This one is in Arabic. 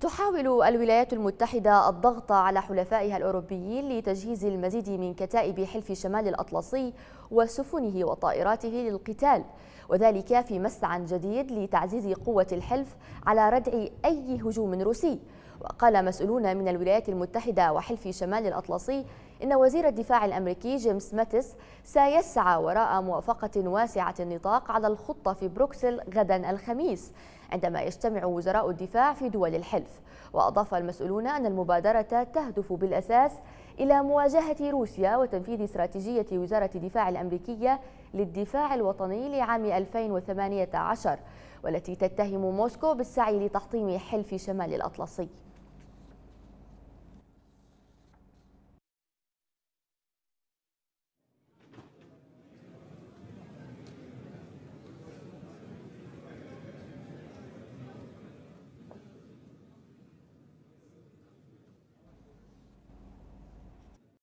تحاول الولايات المتحدة الضغط على حلفائها الأوروبيين لتجهيز المزيد من كتائب حلف شمال الأطلسي وسفنه وطائراته للقتال وذلك في مسعى جديد لتعزيز قوة الحلف على ردع أي هجوم روسي وقال مسؤولون من الولايات المتحدة وحلف شمال الأطلسي إن وزير الدفاع الأمريكي جيمس ماتس سيسعى وراء موافقة واسعة النطاق على الخطة في بروكسل غدا الخميس عندما يجتمع وزراء الدفاع في دول الحلف وأضاف المسؤولون أن المبادرة تهدف بالأساس إلى مواجهة روسيا وتنفيذ استراتيجية وزارة الدفاع الأمريكية للدفاع الوطني لعام 2018 والتي تتهم موسكو بالسعي لتحطيم حلف شمال الأطلسي